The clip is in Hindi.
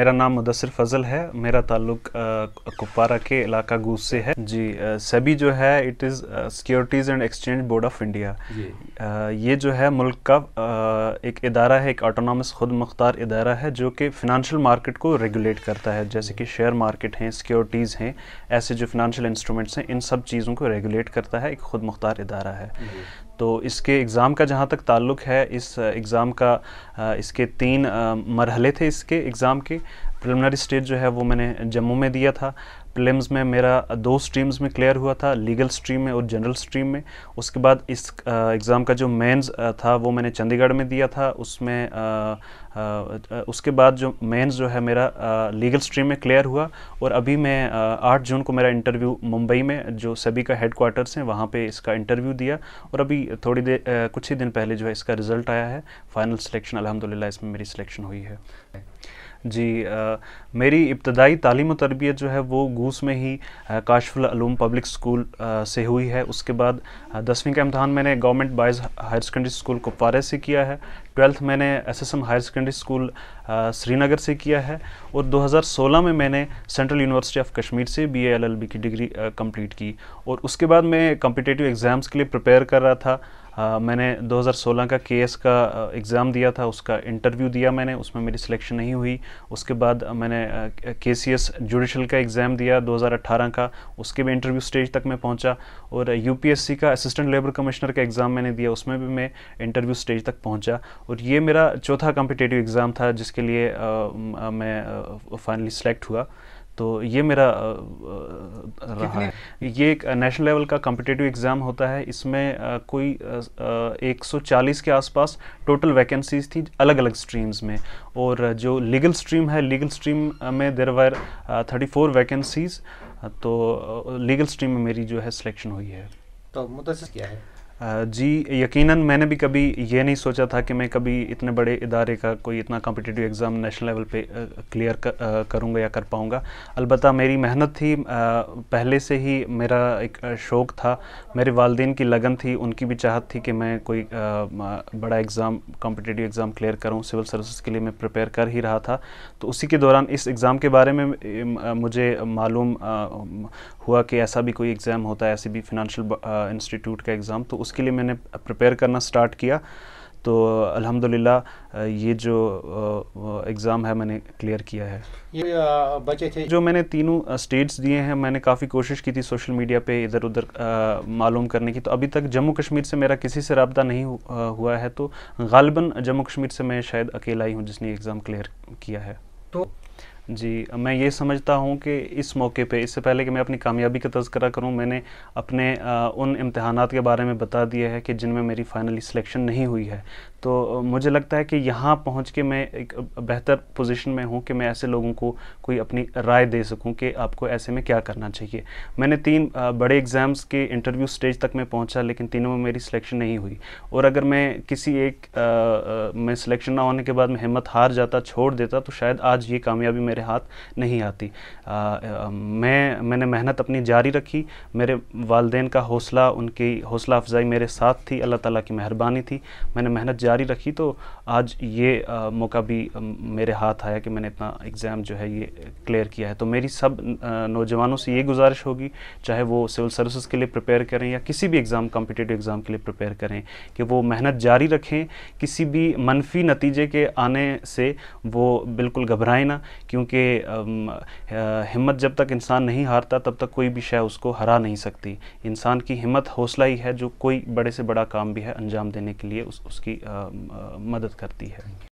मेरा नाम मुदसर फजल है मेरा ताल्लुक कुपवारा के इलाका गूस से है जी सभी जो है it is Securities and Exchange Board of India ये जो है मुल्क का आ, एक इदारा है एक ऑटोनॉमस खुद मुख्तार इदारा है जो कि फिनंशियल मार्केट को रेगुलेट करता है जैसे कि शेयर मार्केट हैं सिक्योरिटीज़ हैं ऐसे जो फिनंशियल इंस्ट्रूमेंट्स हैं इन सब चीज़ों को रेगुलेट करता है एक खुद मुख्तार इदारा है तो इसके एग्ज़ाम का जहाँ तक ताल्लुक़ है इस एग्ज़ाम का इसके तीन मरहले थे इसके एग्ज़ाम के प्रिलिमिनरी स्टेज जो है वो मैंने जम्मू में दिया था प्रिलिम्स में मेरा दो स्ट्रीम्स में क्लियर हुआ था लीगल स्ट्रीम में और जनरल स्ट्रीम में उसके बाद इस एग्ज़ाम का जो मेंस था वो मैंने चंडीगढ़ में दिया था उसमें उसके बाद जो मेंस जो है मेरा आ, लीगल स्ट्रीम में क्लियर हुआ और अभी मैं आठ जून को मेरा इंटरव्यू मुंबई में जो सभी का हेड क्वार्टर्स हैं वहाँ पर इसका इंटरव्यू दिया और अभी थोड़ी देर कुछ ही दिन पहले जो है इसका रिज़ल्ट आया है फाइनल सिलेक्शन अलहमदिल्ला इसमें मेरी सिलेक्शन हुई है जी आ, मेरी इब्तदाई तालीम तरबियत जो है वो गूस में ही काशफुलूम पब्लिक स्कूल आ, से हुई है उसके बाद दसवीं का इम्तहान मैंने government boys higher secondary school कुपवारे से किया है ट्वेल्थ मैंने SSM higher secondary school Srinagar से किया है और 2016 में मैंने सेंट्रल यूनिवर्सिटी ऑफ कश्मीर से बी एल एल बी की डिग्री कम्प्लीट की और उसके बाद मैं कम्पिटेटिव एग्ज़ाम्स के लिए प्रिपेयर कर रहा था आ, मैंने 2016 का केएस का एग्ज़ाम दिया था उसका इंटरव्यू दिया मैंने उसमें मेरी सिलेक्शन नहीं हुई उसके बाद मैंने के सी एस जुडिशल का एग्ज़ाम दिया 2018 का उसके भी इंटरव्यू स्टेज तक मैं पहुंचा और यूपीएससी का असिस्टेंट लेबर कमिश्नर का एग्ज़ाम मैंने दिया उसमें भी मैं इंटरव्यू स्टेज तक पहुँचा और ये मेरा चौथा कॉम्पिटेटिव एग्ज़ाम था जिसके लिए आ, मैं फाइनली सेलेक्ट हुआ तो ये मेरा रहा है ये एक नेशनल लेवल का कम्पिटेटिव एग्ज़ाम होता है इसमें कोई 140 के आसपास टोटल वैकेंसीज थी अलग अलग स्ट्रीम्स में और जो लीगल स्ट्रीम है लीगल स्ट्रीम में there were thirty four vacancies तो लीगल स्ट्रीम में मेरी जो है सिलेक्शन हुई है तो मुतासर क्या है जी यकीनन मैंने भी कभी ये नहीं सोचा था कि मैं कभी इतने बड़े इदारे का कोई इतना कॉम्पिटिटिव एग्ज़ाम नेशनल लेवल पे क्लियर कर, करूँगा या कर पाऊँगा अलबत् मेरी मेहनत थी पहले से ही मेरा एक शौक़ था मेरे वालदेन की लगन थी उनकी भी चाहत थी कि मैं कोई बड़ा एग्ज़ाम कॉम्पिटिटिव एग्ज़ाम क्लियर करूँ सिविल सर्विस के लिए मैं प्रिपेयर कर ही रहा था तो उसी के दौरान इस एग्ज़ाम के बारे में मुझे मालूम हुआ कि ऐसा भी कोई एग्ज़ाम होता है ऐसे भी फिनंशल इंस्टीट्यूट का एग्ज़ाम तो उसके लिए मैंने प्रिपेयर करना स्टार्ट किया तो अल्हम्दुलिल्लाह ये जो एग्ज़ाम है मैंने क्लियर किया है ये बचे थे जो मैंने तीनों स्टेट्स दिए हैं मैंने काफ़ी कोशिश की थी सोशल मीडिया पे इधर उधर मालूम करने की तो अभी तक जम्मू कश्मीर से मेरा किसी से रबता नहीं हुआ है तो गालिबा जम्मू कश्मीर से मैं शायद अकेला ही हूँ जिसने एग्ज़ाम क्लियर किया है तो जी मैं ये समझता हूँ कि इस मौके पे इससे पहले कि मैं अपनी कामयाबी का तस्करा करूँ मैंने अपने आ, उन इम्तहान के बारे में बता दिया है कि जिनमें मेरी फ़ाइनली सिलेक्शन नहीं हुई है तो मुझे लगता है कि यहाँ पहुँच के मैं एक बेहतर पोजीशन में हूँ कि मैं ऐसे लोगों को कोई अपनी राय दे सकूँ कि आपको ऐसे में क्या करना चाहिए मैंने तीन बड़े एग्ज़ाम्स के इंटरव्यू स्टेज तक मैं पहुँचा लेकिन तीनों में मेरी सिलेक्शन नहीं हुई और अगर मैं किसी एक मैं में सिलेक्शन ना होने के बाद मैं हिम्मत हार जाता छोड़ देता तो शायद आज ये कामयाबी मेरे मेरे हाथ नहीं आती आ, आ, मैं मैंने मेहनत अपनी जारी रखी मेरे वालदेन का हौसला उनकी हौसला अफजाई मेरे साथ थी अल्लाह ताला की मेहरबानी थी मैंने मेहनत जारी रखी तो आज ये आ, मौका भी मेरे हाथ आया कि मैंने इतना एग्ज़ाम जो है ये क्लियर किया है तो मेरी सब नौजवानों से ये गुजारिश होगी चाहे वो सिविल सर्विसज़ के लिए प्रिपेयर करें या किसी भी एग्ज़ाम कॉम्पिटेटिव एग्ज़ाम के लिए प्रिपेयर करें कि वो मेहनत जारी रखें किसी भी मनफी नतीजे के आने से वो बिल्कुल घबराएं ना क्योंकि क्योंकि हिम्मत जब तक इंसान नहीं हारता तब तक कोई भी शय उसको हरा नहीं सकती इंसान की हिम्मत हौसला ही है जो कोई बड़े से बड़ा काम भी है अंजाम देने के लिए उस उसकी आ, आ, मदद करती है